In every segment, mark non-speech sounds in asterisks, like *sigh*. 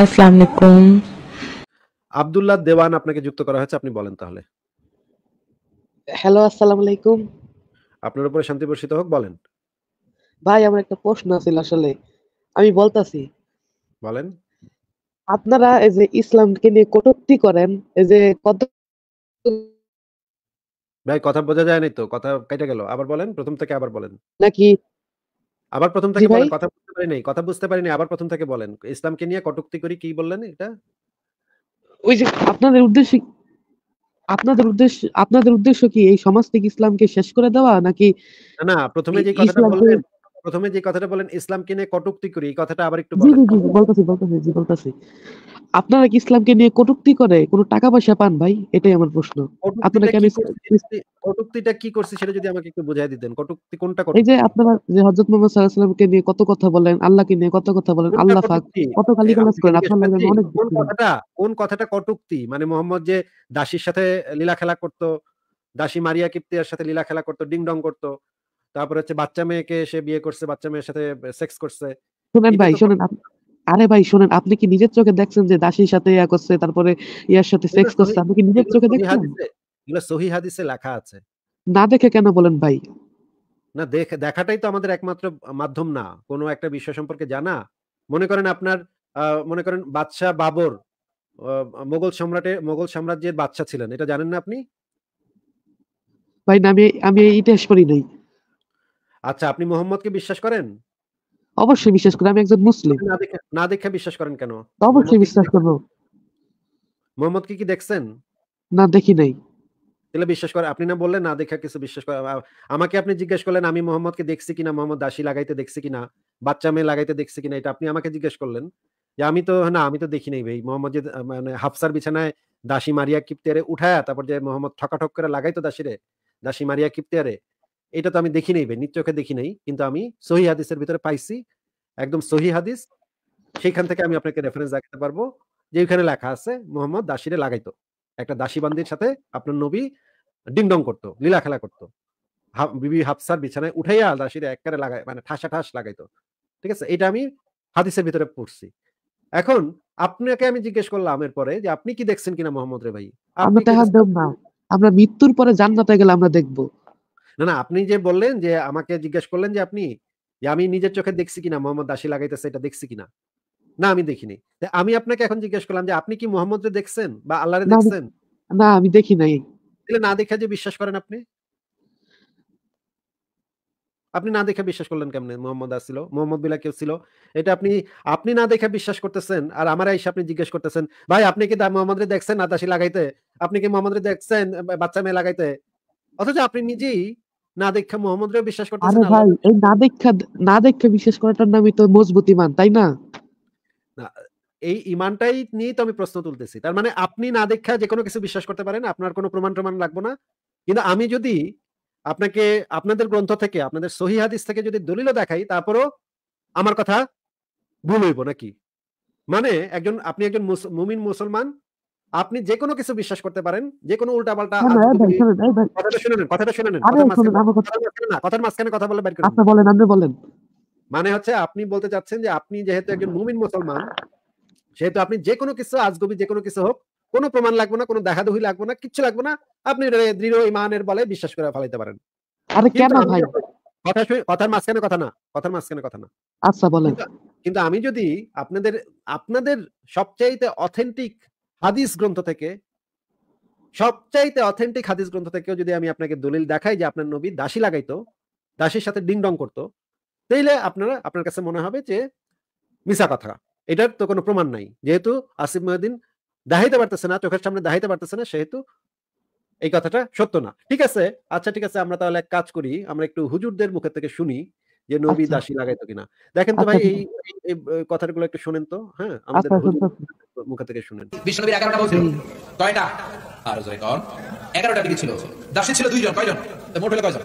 আসসালামু আলাইকুম আব্দুল্লাহ দেওয়ান আপনাকে যুক্ত করা হয়েছে আপনি বলেন তাহলে হ্যালো আসসালামু আলাইকুম আপনার উপরে শান্তি বর্ষিত হোক বলেন ভাই আমার একটা প্রশ্ন ছিল আসলে আমি বলতাছি বলেন আপনারা এই যে ইসলামকে নিয়ে কটূক্তি করেন এই যে কত ভাই কথা বোঝা যায় নাই তো কথা কেটে গেল আবার বলেন প্রথম থেকে আবার বলেন নাকি আবার প্রথম থেকে বলেন কথা বুঝতে পারি নাই কথা বুঝতে পারি নাই আবার প্রথম থেকে বলেন ইসলামকে নিয়ে কটুক্তি করি কি বললেন এটা ওই যে আপনাদের উদ্দেশ্য আপনাদের উদ্দেশ্য আপনাদের উদ্দেশ্য কি এই সমাজ থেকে ইসলামকে শেষ করে দেওয়া নাকি না না প্রথমে যে কথাটা বললেন প্রথমে যে কথাটা বলেন ইসলামকে নিয়ে কটুক্তি করি এই কথাটা আবার একটু বলেন বলতেছি বলতেছি জি বলতেছি আপনারা কি ইসলামকে নিয়ে কটুক্তি করে কোনো টাকা পয়সা পান ভাই এটাই আমার প্রশ্ন আপনারা কেন কটুক্তিটা কি করছে সেটা যদি আমাকে একটু বুঝাই দিতেন কটুক্তি কোনটা করে এই যে আপনারা যে হযরত মুহাম্মদ সাল্লাল্লাহু আলাইহি ওয়াসাল্লামকে নিয়ে কত কথা বলেন আল্লাহকে নিয়ে কত কথা বলেন আল্লাহ পাক কত খালি কলাস করেন আপনারা অনেক কোন কথাটা কোন কথাটা কটুক্তি মানে মোহাম্মদ যে দাসীর সাথে লীলা খেলা করত দাসী মারিয়া কিপ্তিয়ার সাথে লীলা খেলা করত ডিং ডং করত তারপর হচ্ছে বাচ্চা মেয়েকে সে বিয়ে করছে বাচ্চা মেয়ের সাথে সেক্স করছে শুনেন ভাই শুনেন আরে ভাই শুনেন আপনি কি নিজের চোখে দেখছেন যে দাসীর সাথে ইয়া করছে তারপরে ইয়ার সাথে সেক্স করছে আপনি কি নিজের চোখে দেখছেন এগুলো সহি হাদিসে লেখা আছে না দেখে কেন বলেন ভাই না দেখ দেখাটাই তো আমাদের একমাত্র মাধ্যম না কোনো একটা বিষয় সম্পর্কে জানা মনে করেন আপনার মনে করেন বাদশাহ বাবর মোগল সম্রাটের মোগল সাম্রাজ্যের বাদশা ছিলেন এটা জানেন না আপনি ভাই না আমি আমি ইতিহাস পড়ি নাই আচ্ছা আপনি মোহাম্মদকে বিশ্বাস করেন অবশ্যই বিশ্বাস করি আমি একজন মুসলিম না দেখে না দেখে বিশ্বাস করেন কেন অবশ্যই বিশ্বাস করব মোহাম্মদকে কি দেখছেন না দেখি নাই তাহলে বিশ্বাস করে আপনি না বললেন না দেখে কিছু বিশ্বাস করে আমাকে আপনি জিজ্ঞেস করলেন আমি মোহাম্মদকে দেখছি কিনা মোহাম্মদ দাসী লাগাইতে দেখছি কিনা বাচ্চা মেয়ে লাগাইতে দেখছি কিনা এটা আপনি আমাকে জিজ্ঞেস করলেন যে আমি তো না আমি তো দেখি নাই ভাই মোহাম্মদ যে মানে হাফসার বিছানায় দাসী মারিয়া কিপ্তিয়ারে উঠায়া তারপর যে মোহাম্মদ ঠকাঠক করে লাগাইতো দাসিরে দাসী মারিয়া কিপ্তিয়ারে এটা তো আমি দেখি নাই ভাই নিশ্চয়কে দেখি নাই কিন্তু আমি সহি হাদিসের ভিতরে পাইছি একদম সহি হাদিস সেইখান থেকে আমি আপনাকে রেফারেন্স দেখাতে পারবো যে ওইখানে লেখা আছে মোহাম্মদ দাসিরে লাগাইতো একটা দাসী বান্দির সাথে আপনার নবী ডিংডং করতো লীলা খেলা করতো বিবি হাফসার বিছানায় উঠাইয়া দাসিরে এককারে লাগাই মানে ঠাসা ঠাস লাগাইতো ঠিক আছে এটা আমি হাদিসের ভিতরে পড়ছি এখন আপনাকে আমি জিজ্ঞেস করলাম এর পরে যে আপনি কি দেখছেন কিনা মোহাম্মদ রে ভাই আমরা মৃত্যুর পরে জান্নাতে গেলে আমরা দেখবো না না আপনি যে বললেন যে আমাকে জিজ্ঞেস করলেন যে আপনি যে আমি নিজের চোখে দেখছি কিনা মোহাম্মদ দাসি লাগাইতেছে এটা দেখছি কিনা না আমি দেখিনি আমি আপনাকে এখন জিজ্ঞেস করলাম যে আপনি কি মোহাম্মদ দেখছেন বা আল্লাহরে দেখছেন না আমি দেখি নাই তাহলে না দেখে যে বিশ্বাস করেন আপনি আপনি না দেখে বিশ্বাস করলেন কেমনে মোহাম্মদ আসছিল মোহাম্মদ বিলা কেউ ছিল এটা আপনি আপনি না দেখে বিশ্বাস করতেছেন আর আমার এসে আপনি জিজ্ঞেস করতেছেন ভাই আপনি কি মোহাম্মদ দেখছেন নাতাসি লাগাইতে আপনি কি মোহাম্মদ দেখছেন বাচ্চা মেয়ে লাগাইতে অথচ আপনি নিজেই না দেখা বিশ্বাস করতেছে ভাই এই না দেখা না দেখা বিশ্বাস করাটার নামই তো মজবুত ইমান তাই না এই ইমানটাই নিয়ে তো আমি প্রশ্ন তুলতেছি তার মানে আপনি না দেখা যে কোনো কিছু বিশ্বাস করতে পারেন আপনার কোনো প্রমাণ প্রমাণ লাগবো না কিন্তু আমি যদি আপনাকে আপনাদের গ্রন্থ থেকে আপনাদের সহি হাদিস থেকে যদি দলিল দেখাই তারপরও আমার কথা ভুল হইব নাকি মানে একজন আপনি একজন মুমিন মুসলমান আপনি যে কোনো কিছু বিশ্বাস করতে পারেন যে কোনো উল্টাপাল্টা হ্যাঁ, কথাটা শুনে নেন কথাটা শুনে নেন কথার মাঝখানে কথা বলে বের আচ্ছা, বলেন মানে হচ্ছে আপনি বলতে চাচ্ছেন যে আপনি যেহেতু একজন মুমিন মুসলমান সেহেতু আপনি যে কোনো কিছু আজগবি যে কোনো কিছু হোক কোনো প্রমাণ লাগবে না কোনো দেখা দুহি লাগবে না কিছু লাগবে না আপনি দৃঢ় ইমানের বলে বিশ্বাস করে ফালাইতে পারেন আরে কেন ভাই কথা কথার মাঝখানে কথা না কথার মাঝখানে কথা না আচ্ছা বলেন কিন্তু আমি যদি আপনাদের আপনাদের সবচাইতে অথেন্টিক হাদিস গ্রন্থ থেকে সবচাইতে অথেন্টিক হাদিস গ্রন্থ থেকেও যদি আমি আপনাকে দলিল দেখাই যে আপনার নবী দাসী লাগাইতো দাসীর সাথে ডিং ডং করতো তাইলে আপনারা আপনার কাছে মনে হবে যে মিসা কথা এটার তো কোনো প্রমাণ নাই যেহেতু আসিফ মহদিন দাহাইতে পারতেছে না চোখের সামনে দাহাইতে পারতেছে না সেহেতু এই কথাটা সত্য না ঠিক আছে আচ্ছা ঠিক আছে আমরা তাহলে এক কাজ করি আমরা একটু হুজুরদের মুখে থেকে শুনি যে নবী আচ্ছা। দাসী লাগাইতো কিনা দেখেন তো আচ্ছা, ভাই আচ্ছা। এই কথাগুলো একটু শুনেন তো হ্যাঁ আমাদের মুখ থেকে শুনেন বিষ্ণুবীর এগারোটা বলছিল কয়টা আর জোরে কর এগারোটা দিকে ছিল দাসী ছিল দুইজন কয়জন মোট হলে কয়জন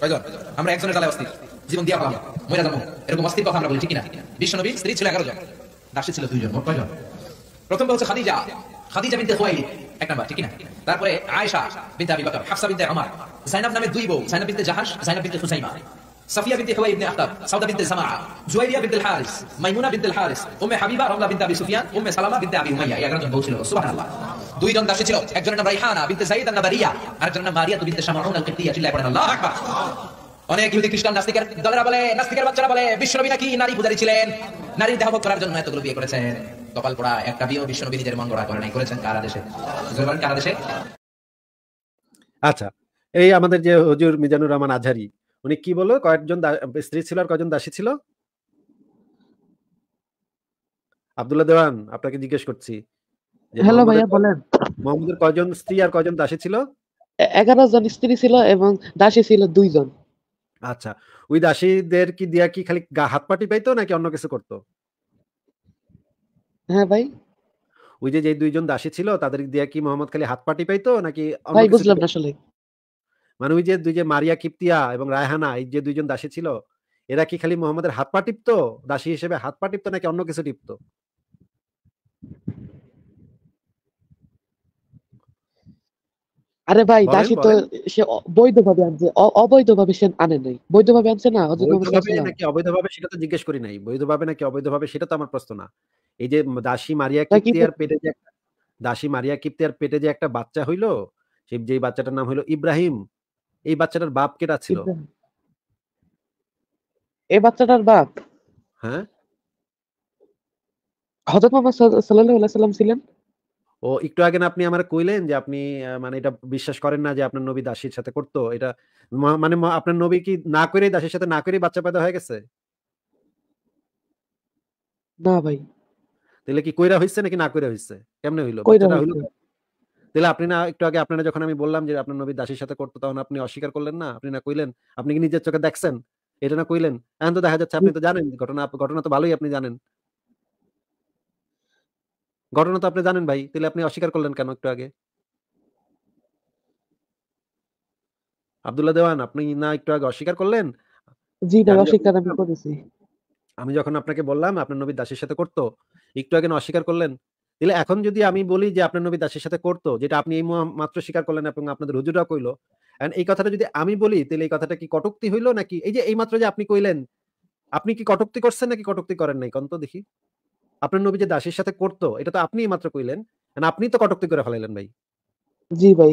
কয়জন আমরা একজনের তালে অস্থির জীবন দিয়া পাবো মহিলা জানো এরকম অস্থির কথা আমরা বলছি কিনা না স্ত্রী ছিল এগারো জন দাসী ছিল দুইজন মোট কয়জন প্রথম হচ্ছে খাদিজা খাদিজা বিনতে খুয়াইলি এক নাম্বার ঠিক কিনা তারপরে আয়েশা বিনতে আবি বকর হাফসা বিনতে ওমর সাইনাব নামে দুই বউ সাইনাব বিনতে জাহাশ সাইনাব বিনতে হুসাইমা সাফিয়া বিনতে হুয়াই ইবনে আখতাব সাউদা বিনতে জামা জুয়াইরিয়া বিনতে হারিস মাইমুনা বিনতে হারিস উম্মে হাবিবা রমলা বিনতে আবি সুফিয়ান উম্মে সালামা বিনতে আবি উমাইয়া এগারো জন বউ ছিল সুবহানাল্লাহ দুইজন দাসী ছিল একজনের নাম রাইহানা বিনতে জায়েদ আন-নাবারিয়া আরেকজনের নাম মারিয়া বিনতে শামাউন আল-কিবতিয়া চিল্লায় পড়েন আল্লাহু আকবার অনেক ইহুদি খ্রিস্টান নাস্তিকের দলেরা বলে নাস্তিকের বাচ্চারা বলে বিশ্বনবী নাকি নারী পূজারী ছিলেন নারীর দেহভোগ করার জন্য এতগুলো বিয়ে করেছেন কপাল পোড়া একটা বিয়ে বিশ্বনবী নিজের মন গড়া করে নাই করেছেন কারা দেশে কারা দেশে আচ্ছা এই আমাদের যে হজুর মিজানুর রহমান আজহারি উনি কি বললো কয়েকজন স্ত্রী ছিল আর কয়েকজন দাসী ছিল আব্দুল্লাহ দেওয়ান আপনাকে জিজ্ঞেস করছি হ্যালো ভাইয়া বলেন মোহাম্মদের কয়জন স্ত্রী আর কয়জন দাসী ছিল এগারো জন স্ত্রী ছিল এবং দাসী ছিল দুইজন আচ্ছা ওই দাসীদের কি দিয়া কি খালি হাত পাটি পাইতো নাকি অন্য কিছু করতো হ্যাঁ ভাই ওই যে যে দুইজন দাসী ছিল তাদের দিয়া কি মোহাম্মদ খালি হাত পাটি পাইতো নাকি ভাই বুঝলাম আসলে মানে ওই যে দুই যে মারিয়া কিপ্তিয়া এবং রায়হানা এই যে দুইজন দাসী ছিল এরা কি খালি মোহাম্মদের হাত পা টিপতো দাসী হিসেবে হাত পা টিপতো নাকি অন্য কিছু টিপতো আরে ভাই দাসী তো সে বৈধভাবে আনছে অবৈধভাবে সে আনে নাই বৈধভাবে আনছে না অবৈধভাবে নাকি অবৈধভাবে সেটা তো জিজ্ঞেস করি নাই বৈধভাবে নাকি অবৈধভাবে সেটা তো আমার প্রশ্ন না এই যে দাসী মারিয়া কিপ্তিয়ার পেটে যে দাসী মারিয়া কিপ্তিয়ার পেটে যে একটা বাচ্চা হইলো সেই যে বাচ্চাটার নাম হলো ইব্রাহিম এই বাচ্চাটার বাপ কেটা ছিল এই বাচ্চাটার বাপ হ্যাঁ হযরত মুহাম্মদ সাল্লাল্লাহু আলাইহি সাল্লাম ছিলেন ও একটু আগে আপনি আমার কইলেন যে আপনি মানে এটা বিশ্বাস করেন না যে আপনার নবী দাসীর সাথে করতো এটা মানে আপনার নবী কি না করে দাসীর সাথে না করে বাচ্চা পয়দা হয়ে গেছে না ভাই তাহলে কি কইরা হইছে নাকি না কইরা হইছে কেমনে হইল কইরা হইলো তাহলে আপনি না একটু আগে আপনারা যখন আমি বললাম যে আপনার নবী দাসীর সাথে করতো তখন আপনি অস্বীকার করলেন না আপনি না কইলেন আপনি কি নিজের চোখে দেখছেন এটা না কইলেন এখন তো দেখা যাচ্ছে আপনি তো জানেন ঘটনা ঘটনা তো ভালোই আপনি জানেন ঘটনা তো আপনি জানেন ভাই তাহলে আপনি অস্বীকার করলেন কেন একটু আগে আব্দুল্লাহ দেওয়ান আপনি না একটু আগে অস্বীকার করলেন জি ভাই অস্বীকার আমি করেছি আমি যখন আপনাকে বললাম আপনার নবী দাসের সাথে করতো একটু আগে না অস্বীকার করলেন তাহলে এখন যদি আমি বলি যে আপনার নবী দাসের সাথে করতো যেটা আপনি এই মাত্র স্বীকার করলেন এবং আপনাদের হুজুরা কইলো এন্ড এই কথাটা যদি আমি বলি তাহলে এই কথাটা কি কটুক্তি হইলো নাকি এই যে এই মাত্র যে আপনি কইলেন আপনি কি কটুক্তি করছেন নাকি কটুক্তি করেন নাই কন্ত দেখি আপনার নবী যে দাসের সাথে করতো এটা তো আপনিই মাত্র কইলেন আপনি তো কটুক্তি করে ফেলাইলেন ভাই জি ভাই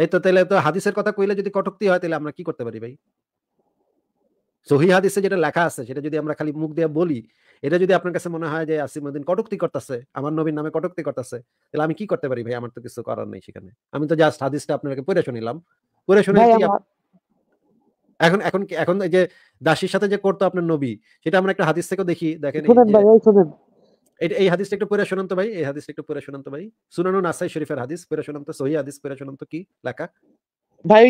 এই তো তাহলে তো হাদিসের কথা কইলে যদি কটুক্তি হয় তাহলে আমরা কি করতে পারি ভাই সহি হাদিসে যেটা লেখা আছে সেটা যদি আমরা খালি মুখ দিয়ে বলি এটা যদি আপনার কাছে মনে হয় যে আসিমুদ্দিন কটুক্তি করতেছে আমার নবীর নামে কটুক্তি করতেছে তাহলে আমি কি করতে পারি ভাই আমার তো কিছু করার নেই সেখানে আমি তো জাস্ট হাদিসটা আপনাকে পড়ে শুনিলাম পড়ে শুনে এখন এখন এখন এই যে দাসীর সাথে যে করতো আপনার নবী সেটা আমরা একটা হাদিস থেকে দেখি দেখেন এই হাদিসটা একটু পড়ে শোনান তো ভাই এই হাদিসটা একটু পড়ে শোনান তো ভাই সুনানু নাসাই শরীফের হাদিস পড়ে শোনান তো সহি হাদিস পড়ে শোনান তো কি লেখা ভাই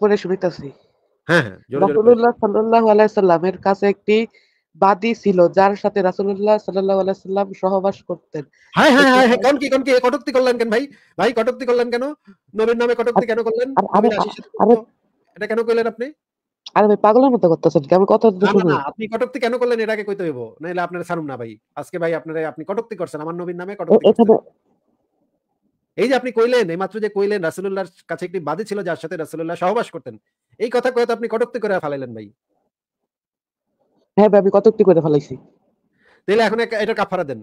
পড়ে শুনিতেছি হ্যাঁ, হ্যাঁ, একটি ছিল যার সাথে সহবাস করতেন কেন ভাই ভাই কেন নবীর নামে কেন আপনি আরে ভাই পাগলের মতো করতেছেন কথা আপনি কটুক্তি কেন করলেন এটাকে কইতে হইব নাহলে আপনারা ছাড়ুন না ভাই আজকে ভাই আপনারা আপনি কটুক্তি করছেন আমার নবীর নামে এই যে আপনি কইলেন মাত্র যে কইলেন রাসুল্লাহর কাছে একটি বাদী ছিল যার সাথে রাসুল্লাহ সহবাস করতেন এই কথা কয়ে তো আপনি কটক্তি করে ফেলাইলেন ভাই হ্যাঁ ভাই আমি কটক্তি করে ফেলাইছি তাহলে এখন এটা কাফারা দেন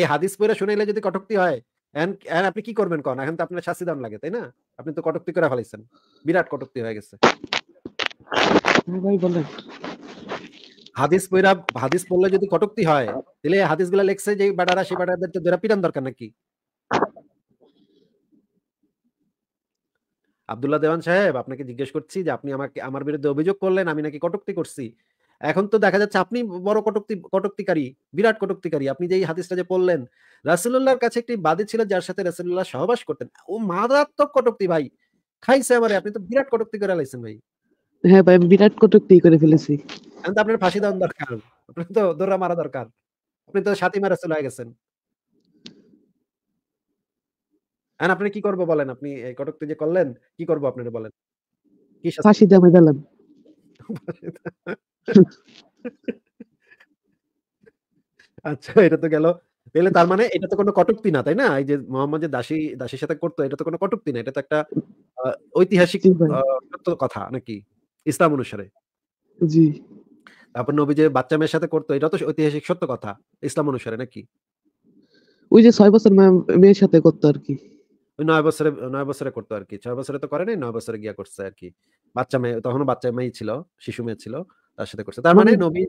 এই হাদিস পড়ে শুনাইলে যদি কটক্তি হয় এন আপনি কি করবেন কন এখন তো আপনার শাস্তি দাম লাগে তাই না আপনি তো কটক্তি করে ফেলাইছেন বিরাট কটক্তি হয়ে গেছে হ্যাঁ ভাই বলেন হাদিস পড়া হাদিস পড়লে যদি কটক্তি হয় তাহলে হাদিস গুলা লেখছে যে বাটারা সেই বাটাদের তো ধরা পিটান দরকার নাকি আবদুল্লাহ দেওয়ান সাহেব আপনাকে জিজ্ঞেস করছি যে আপনি আমাকে আমার বিরুদ্ধে অভিযোগ করলেন আমি নাকি কটুক্তি করছি এখন তো দেখা যাচ্ছে আপনি বড় কটুক্তি কটুক্তিকারী বিরাট কটুক্তিকারী আপনি যেই হাদিসটা যে পড়লেন রাসুল্লাহর কাছে একটি বাদী ছিল যার সাথে রাসুল্লাহ সহবাস করতেন ও মারাত্মক কটুক্তি ভাই খাইছে আমারে আপনি তো বিরাট কটুক্তি করে লাইছেন ভাই হ্যাঁ ভাই বিরাট কটুক্তি করে ফেলেছি এখন তো আপনার ফাঁসি দেওয়ার দরকার আপনার তো দৌড়া মারা দরকার আপনি তো সাথী মারা চলে গেছেন এখন আপনি কি করব বলেন আপনি কটক যে করলেন কি করব আপনারা বলেন কি ফাঁসি দিয়ে মেদালেন *laughs* আচ্ছা এটা তো গেল তাহলে তার মানে এটা তো কোনো কটুক্তি না তাই না এই যে মোহাম্মদ যে দাসী দাসীর সাথে করতো এটা তো কোনো কটুক্তি না এটা তো একটা ঐতিহাসিক কথা নাকি ইসলাম অনুসারে জি তারপর নবী যে বাচ্চা মেয়ের সাথে করতো এটা তো ঐতিহাসিক সত্য কথা ইসলাম অনুসারে নাকি ওই যে ছয় বছর মেয়ের সাথে করতো আর কি নয় বছরে নয় বছরে করতো আর কি ছয় বছরে তো করে নাই নয় বছরে গিয়া করছে আর কি বাচ্চা মেয়ে তখন বাচ্চা মেয়ে ছিল শিশু মেয়ে ছিল তার সাথে করছে তার মানে নবী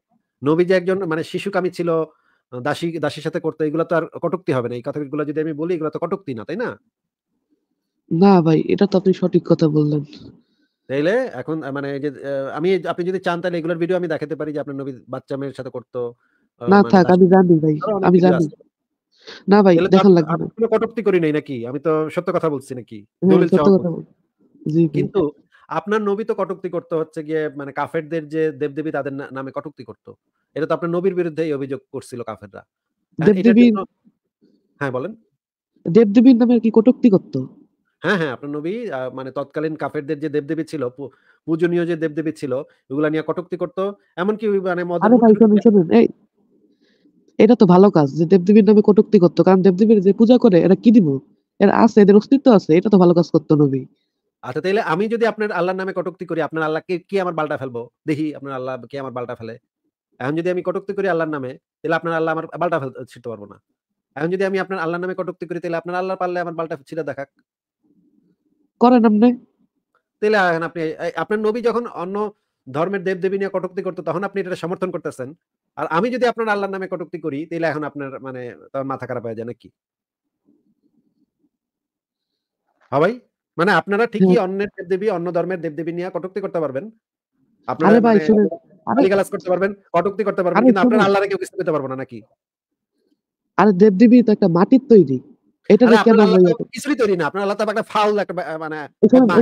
নবী যে একজন মানে শিশু শিশুকামী ছিল দাসী দাসীর সাথে করতো এগুলো তো আর কটুক্তি হবে না এই কথাগুলো যদি আমি বলি এগুলো তো কটুক্তি না তাই না না ভাই এটা তো আপনি সঠিক কথা বললেন তাইলে এখন মানে যে আমি আপনি যদি চান তাহলে এগুলোর ভিডিও আমি দেখাতে পারি যে আপনার নবী বাচ্চা মেয়ের সাথে করতো না মানে থাক আমি জানি ভাই আমি জানি না ভাই দেখান লাগবে না কোনো কটুক্তি করি নাই নাকি আমি তো সত্য কথা বলছি নাকি দলিল চাওয়া কিন্তু আপনার নবী তো কটুক্তি করতে হচ্ছে গিয়ে মানে কাফেরদের যে দেবদেবী তাদের নামে কটুক্তি করত এটা তো আপনার নবীর বিরুদ্ধে অভিযোগ করছিল কাফেররা হ্যাঁ, দেবদেবী হ্যাঁ বলেন দেবদেবীর নামে কি কটুক্তি করত হ্যাঁ হ্যাঁ আপনার নবী মানে তৎকালীন কাফেরদের যে দেবদেবী ছিল পূজনীয় যে দেবদেবী ছিল ওগুলা নিয়ে কটুক্তি করত এমনকি মানে এটা তো ভালো কাজ যে দেবদেবীর নামে কটুক্তি করতো কারণ দেবদেবীর যে পূজা করে এরা কি দিব এর আছে এদের অস্তিত্ব আছে এটা তো ভালো কাজ করতো নবী আচ্ছা তাহলে আমি যদি আপনার আল্লাহর নামে কটুক্তি করি আপনার আল্লাহকে কি আমার বালটা ফেলবো দেখি আপনার আল্লাহ কে আমার বালটা ফেলে এখন যদি আমি কটুক্তি করি আল্লাহর নামে তাহলে আপনার আল্লাহ আমার বালটা ফেলতে ছিটতে পারবো না এখন যদি আমি আপনার আল্লাহর নামে কটুক্তি করি তাহলে আপনার আল্লাহ পারলে আমার বালটা ছিটা দেখাক করেন আপনি তাহলে আপনি আপনার নবী যখন অন্য ধর্মের দেবদেবী নিয়ে কটুক্তি করতো তখন আপনি এটা সমর্থন করতেছেন আর আমি যদি আপনার আল্লাহর নামে কটুক্তি করি তাহলে এখন আপনার মানে তার মাথা খারাপ হয়ে যায় নাকি হ্যাঁ ভাই মানে আপনারা ঠিকই অন্যের দেবদেবী অন্য ধর্মের দেবদেবী নিয়ে কটুক্তি করতে পারবেন আপনারা গালাজ মানে করতে পারবেন কটুক্তি করতে পারবেন কিন্তু আপনারা আল্লাহরে কেউ কিছু করতে পারবো না নাকি আরে দেবদেবী তো একটা মাটির তৈরি এটা কেন কিছুই তৈরি না আপনার আল্লাহ তো একটা ফাউল একটা মানে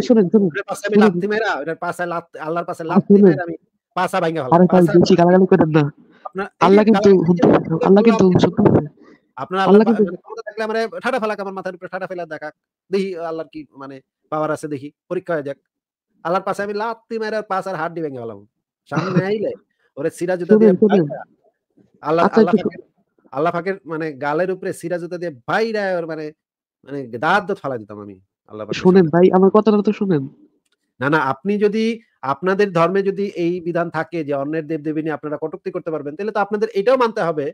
শুনেন শুনুন পাশে আমি লাত মেরা এটার পাশে লাত আল্লাহর পাশে লাত মেরা আমি পাশা ভাঙা ভালো আরে বেশি গালাগালি করেন না আল্লাহ আল্লাহর কি মানে পাওয়ার আছে দেখি পরীক্ষা হয়ে যাক আল্লাহর পাশে আমি লাত্তি মেরে পাশ আর ভেঙে সামনে আইলে ওরে আল্লাহ আচ্ছা, আল্লাহ ফাঁকের মানে গালের উপরে সিরা জুতা দিয়ে বাইরে ওর মানে মানে দাঁত দাঁত ফালা দিতাম আমি আল্লাহ শুনেন ভাই আমার কথাটা তো শুনেন না না আপনি যদি আপনাদের ধর্মে যদি এই বিধান থাকে যে অন্যের দেব দেবী আপনারা কটুক্তি করতে পারবেন তাহলে তো আপনাদের এটাও মানতে হবে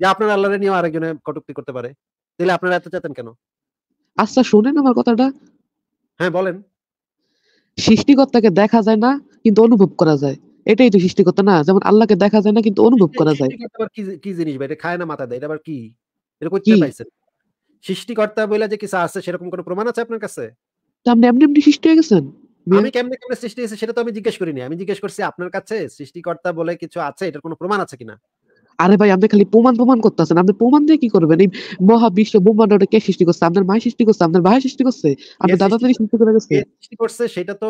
যে আপনার আল্লাহরে নিয়েও আরেকজনে কটুক্তি করতে পারে তাহলে আপনারা এত চাতেন কেন আচ্ছা শোনেন আমার কথাটা হ্যাঁ বলেন সৃষ্টিকর্তাকে দেখা যায় না কিন্তু অনুভব করা যায় এটাই তো সৃষ্টিকর্তা না যেমন আল্লাহকে দেখা যায় না কিন্তু অনুভব করা যায় কি জিনিস ভাই এটা খায় না মাথা দেয় এটা আবার কি এটা করতে পাইছেন সৃষ্টিকর্তা বলে যে কিছু আছে সেরকম কোনো প্রমাণ আছে আপনার কাছে আপনি এমনি এমনি সৃষ্টি হয়ে গেছেন আমি কেমনে কেমনে সৃষ্টি হয়েছে সেটা তো আমি জিজ্ঞেস করিনি আমি জিজ্ঞেস করছি আপনার কাছে সৃষ্টিকর্তা বলে কিছু আছে এটার কোনো প্রমাণ আছে কিনা আরে ভাই আপনি খালি প্রমাণ প্রমাণ করতেছেন আপনি প্রমাণ দিয়ে কি করবেন এই মহাবিশ্ব ব্রহ্মাণ্ডটা কে সৃষ্টি করছে আপনার মা সৃষ্টি করছে আপনার ভাই সৃষ্টি করছে আপনার দাদা সৃষ্টি করে গেছে সৃষ্টি করছে সেটা তো